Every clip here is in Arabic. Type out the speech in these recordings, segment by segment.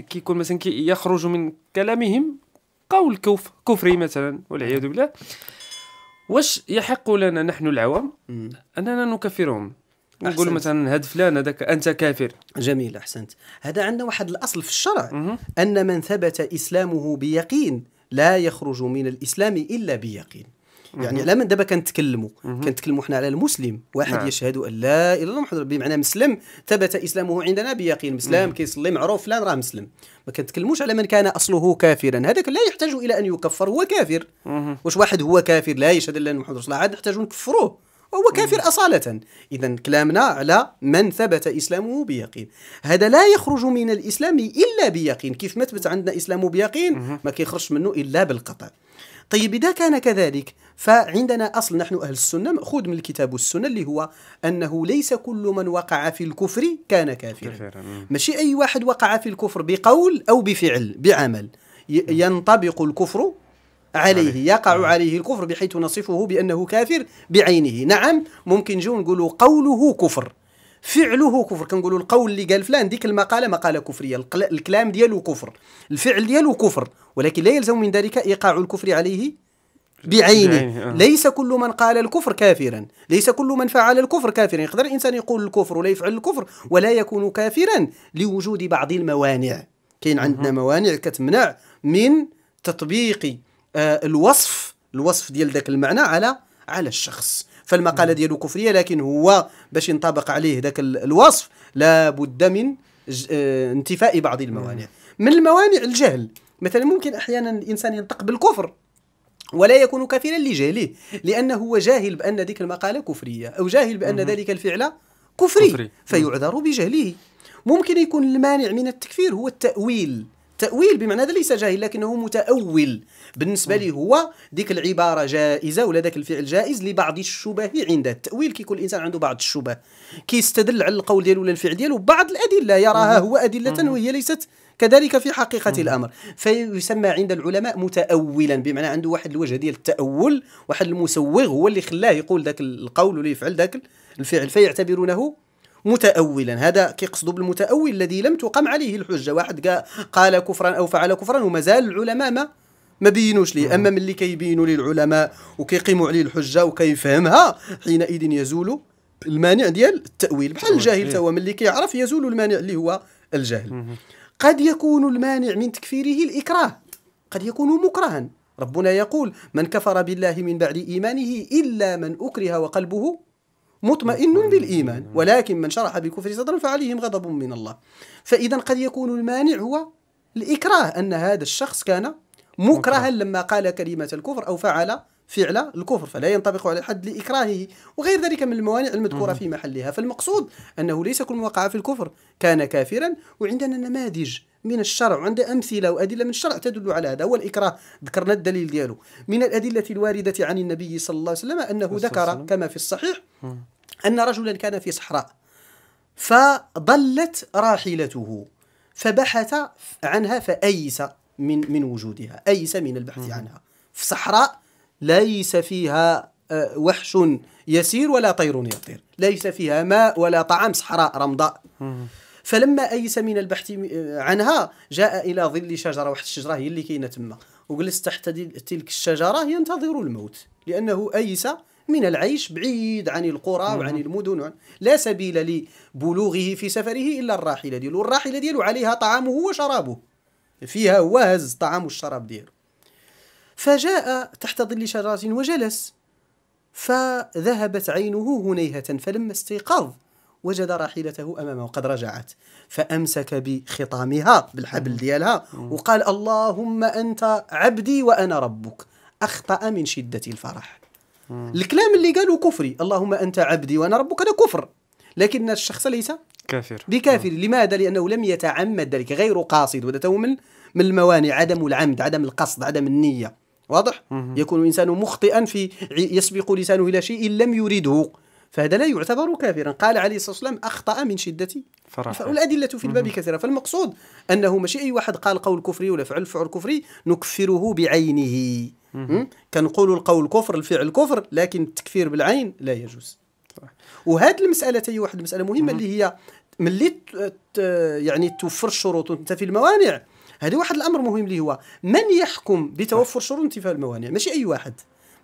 كيكون مثلا كي يخرج من كلامهم قول كوف كفري مثلا والعياذ بالله واش يحق لنا نحن العوام اننا نكفرهم نقول مثلا هاد فلان هذاك انت كافر جميل احسنت هذا عندنا واحد الاصل في الشرع ان من ثبت اسلامه بيقين لا يخرج من الاسلام الا بيقين يعني على من دابا كنتكلموا كنتكلموا حنا على المسلم واحد نعم. يشهد ان لا اله الا الله محمد بمعنى مسلم ثبت اسلامه عندنا بيقين مسلم كيصلي معروف فلان راه مسلم ما كنتكلموش على من كان اصله كافرا هذاك لا يحتاج الى ان يكفر هو كافر واش واحد هو كافر لا يشهد ان محمد رسول الله عاد نحتاج نكفروه وهو كافر أصالة إذا كلامنا على من ثبت إسلامه بيقين هذا لا يخرج من الإسلام إلا بيقين كيف ما ثبت عندنا إسلامه بيقين ما كيخرجش منه إلا بالقطع طيب إذا كان كذلك فعندنا أصل نحن أهل السنة مأخوذ من الكتاب والسنة اللي هو أنه ليس كل من وقع في الكفر كان كافرا نعم. ماشي أي واحد وقع في الكفر بقول أو بفعل بعمل نعم. ينطبق الكفر عليه يقع نعم. عليه الكفر بحيث نصفه بأنه كافر بعينه نعم ممكن جون نقول قوله كفر فعله كفر كنقولوا القول اللي قال فلان ديك المقاله مقاله كفريه الكلام ديالو كفر الفعل ديالو كفر ولكن لا يلزم من ذلك ايقاع الكفر عليه بعينه آه. ليس كل من قال الكفر كافرا ليس كل من فعل الكفر كافرا يقدر الانسان يقول الكفر ولا يفعل الكفر ولا يكون كافرا لوجود بعض الموانع كاين عندنا موانع كتمنع من تطبيق آه، الوصف الوصف ديال ذاك المعنى على على الشخص فالمقاله نعم. ديالو كفريه لكن هو باش ينطبق عليه ذاك الوصف لابد من آه، انتفاء بعض الموانع نعم. من الموانع الجهل مثلا ممكن احيانا الانسان ينطق بالكفر ولا يكون كافرا لجهله لانه هو جاهل بان ذيك المقاله كفريه او جاهل بان ذلك الفعل كفري, كفري. فيعذر بجهله ممكن يكون المانع من التكفير هو التاويل تأويل بمعنى هذا ليس جاهل لكنه متأول بالنسبة لي هو ديك العبارة جائزة ولا ذاك الفعل جائز لبعض الشبه عنده التأويل كيكون الإنسان عنده بعض الشبه كيستدل على القول ديالو ولا الفعل ديالو بعض الأدلة يراها هو أدلة وهي ليست كذلك في حقيقة الأمر فيسمى عند العلماء متأولا بمعنى عنده واحد الوجه ديال التأول واحد المسوغ هو اللي خلاه يقول ذاك القول ولا يفعل ذاك الفعل فيعتبرونه متأولا هذا كيقصدوا بالمتأول الذي لم تقم عليه الحجة واحد قال كفرا أو فعل كفرا ومازال العلماء ما ما بينوش لي اما ملي كيبينوا لي العلماء وكيقيموا عليه الحجه وكيفهمها حينئذ يزول المانع ديال التاويل بحال الجاهل هو إيه. ملي كيعرف يزول المانع اللي هو الجهل قد يكون المانع من تكفيره الاكراه قد يكون مكرها ربنا يقول من كفر بالله من بعد ايمانه الا من اكره وقلبه مطمئن بالإيمان ولكن من شرح بالكفر صدرا فعليهم غضب من الله فإذا قد يكون المانع هو الإكراه أن هذا الشخص كان مكرها لما قال كلمة الكفر أو فعل فعل الكفر فلا ينطبق على الحد لإكراهه وغير ذلك من الموانع المذكورة في محلها فالمقصود أنه ليس كل وقع في الكفر كان كافرا وعندنا نماذج من الشرع وعند أمثلة وأدلة من الشرع تدل على هذا والإكراه ذكرنا الدليل دياله من الأدلة الواردة عن النبي صلى الله عليه وسلم أنه ذكر كما في الصحيح أن رجلا كان في صحراء فضلت راحلته فبحث عنها فأيس من من وجودها أيس من البحث عنها في صحراء ليس فيها آه، وحش يسير ولا طير يطير ليس فيها ماء ولا طعام صحراء رمضاء فلما أيس من البحث آه، عنها جاء إلى ظل شجرة واحد الشجرة هي اللي كاينة تما وجلس تحت تلك الشجرة ينتظر الموت لأنه أيس من العيش بعيد عن القرى نعم. وعن المدن لا سبيل لبلوغه في سفره إلا الراحلة ديالو الراحلة ديالو عليها طعامه وشرابه فيها هو هز الطعام والشراب ديالو فجاء تحت ظل شجرة وجلس فذهبت عينه هنيهة فلما استيقظ وجد راحلته امامه وقد رجعت فامسك بخطامها بالحبل ديالها وقال اللهم انت عبدي وانا ربك اخطا من شده الفرح الكلام اللي قاله كفري اللهم انت عبدي وانا ربك هذا كفر لكن الشخص ليس كافر بكافر لماذا لانه لم يتعمد ذلك غير قاصد وهذا من من الموانع عدم العمد عدم القصد عدم النيه واضح يكون الانسان مخطئا في يسبق لسانه الى شيء لم يرده فهذا لا يعتبر كافرا قال عليه الصلاة والسلام أخطأ من شدة فرحه فالأدلة في الباب كثيرة فالمقصود أنه ماشي أي واحد قال قول كفري ولا فعل فعل كفري نكفره بعينه كنقول القول كفر الفعل كفر لكن التكفير بالعين لا يجوز وهذه المسألة هي واحد المسألة مهمة اللي هي ملي يعني توفر الشروط وتنتفي الموانع هذا واحد الامر مهم اللي هو من يحكم بتوفر شروط انتفاء الموانع ماشي اي واحد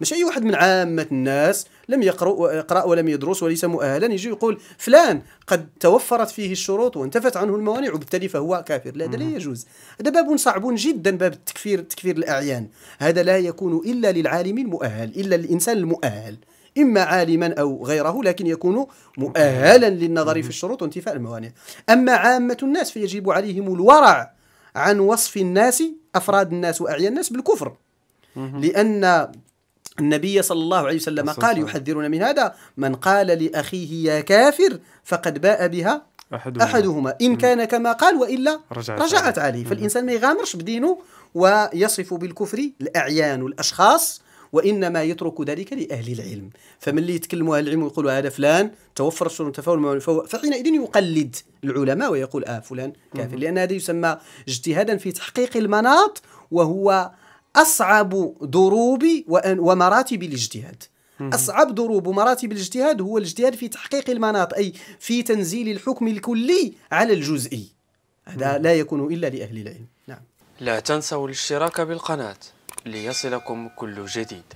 ماشي اي واحد من عامه الناس لم يقرأ يقرأ ولم يدرس وليس مؤهلا يجي يقول فلان قد توفرت فيه الشروط وانتفت عنه الموانع وبالتالي فهو كافر لا هذا لا يجوز هذا باب صعب جدا باب التكفير تكفير الاعيان هذا لا يكون الا للعالم المؤهل الا الانسان المؤهل إما عالما أو غيره لكن يكون مؤهلا للنظر في الشروط وانتفاء الموانع أما عامة الناس فيجب عليهم الورع عن وصف الناس أفراد الناس وأعيان الناس بالكفر لأن النبي صلى الله عليه وسلم قال يحذرنا من هذا من قال لأخيه يا كافر فقد باء بها أحدهما, أحدهما إن كان كما قال وإلا رجعت, رجعت عليه فالإنسان ما يغامرش بدينه ويصف بالكفر الأعيان والأشخاص وانما يترك ذلك لاهل العلم فمن اللي يتكلموا اهل العلم ويقولوا هذا فلان توفر الشر فحينئذ يقلد العلماء ويقول اه فلان كافر لان هذا يسمى اجتهادا في تحقيق المناط وهو أصعب دروب ومراتب الاجتهاد أصعب دروب ومراتب الاجتهاد هو الاجتهاد في تحقيق المناط أي في تنزيل الحكم الكلي على الجزئي هذا لا يكون إلا لأهل العلم نعم لا تنسوا الاشتراك بالقناة ليصلكم كل جديد